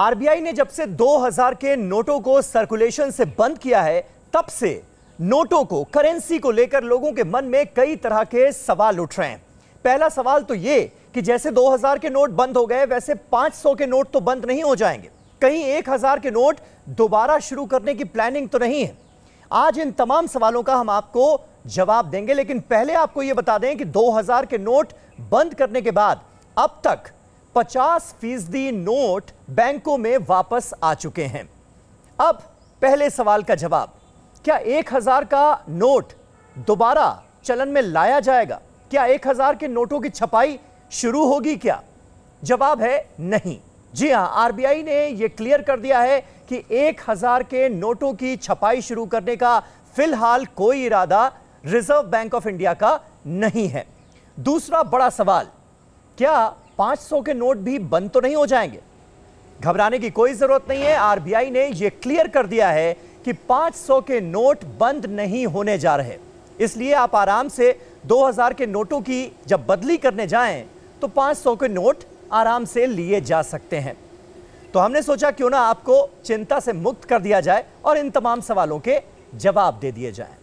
RBI ने जब से 2000 के नोटों को सर्कुलेशन से बंद किया है तब से नोटों को करेंसी को लेकर लोगों के मन में कई तरह के सवाल उठ रहे हैं पहला सवाल तो ये कि जैसे 2000 के नोट बंद हो गए वैसे 500 के नोट तो बंद नहीं हो जाएंगे कहीं 1000 के नोट दोबारा शुरू करने की प्लानिंग तो नहीं है आज इन तमाम सवालों का हम आपको जवाब देंगे लेकिन पहले आपको यह बता दें कि 2000 के नोट बंद करने के बाद अब तक पचास फीसदी नोट बैंकों में वापस आ चुके हैं अब पहले सवाल का जवाब क्या एक हजार का नोट दोबारा चलन में लाया जाएगा क्या एक हजार के नोटों की छपाई शुरू होगी क्या जवाब है नहीं जी हां आरबीआई ने यह क्लियर कर दिया है कि एक हजार के नोटों की छपाई शुरू करने का फिलहाल कोई इरादा रिजर्व बैंक ऑफ इंडिया का नहीं है दूसरा बड़ा सवाल क्या 500 के नोट भी बंद तो नहीं हो जाएंगे घबराने की कोई जरूरत नहीं है आरबीआई ने यह क्लियर कर दिया है कि 500 के नोट बंद नहीं होने जा रहे इसलिए आप आराम से 2000 के नोटों की जब बदली करने जाएं तो 500 के नोट आराम से लिए जा सकते हैं तो हमने सोचा क्यों ना आपको चिंता से मुक्त कर दिया जाए और इन तमाम सवालों के जवाब दे दिए जाएं